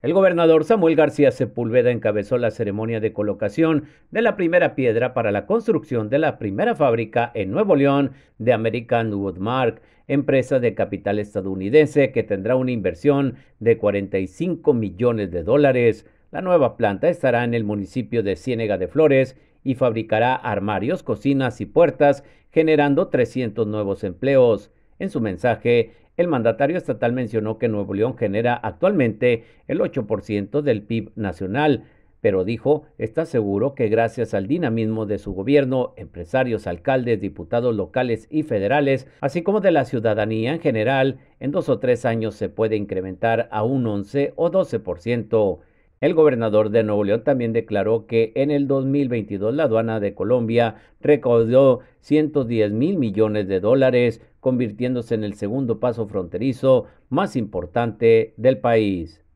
El gobernador Samuel García Sepúlveda encabezó la ceremonia de colocación de la primera piedra para la construcción de la primera fábrica en Nuevo León de American Woodmark, empresa de capital estadounidense que tendrá una inversión de 45 millones de dólares. La nueva planta estará en el municipio de Ciénega de Flores y fabricará armarios, cocinas y puertas, generando 300 nuevos empleos. En su mensaje, el mandatario estatal mencionó que Nuevo León genera actualmente el 8% del PIB nacional, pero dijo está seguro que gracias al dinamismo de su gobierno, empresarios, alcaldes, diputados locales y federales, así como de la ciudadanía en general, en dos o tres años se puede incrementar a un 11 o 12%. El gobernador de Nuevo León también declaró que en el 2022 la aduana de Colombia recaudó 110 mil millones de dólares, convirtiéndose en el segundo paso fronterizo más importante del país.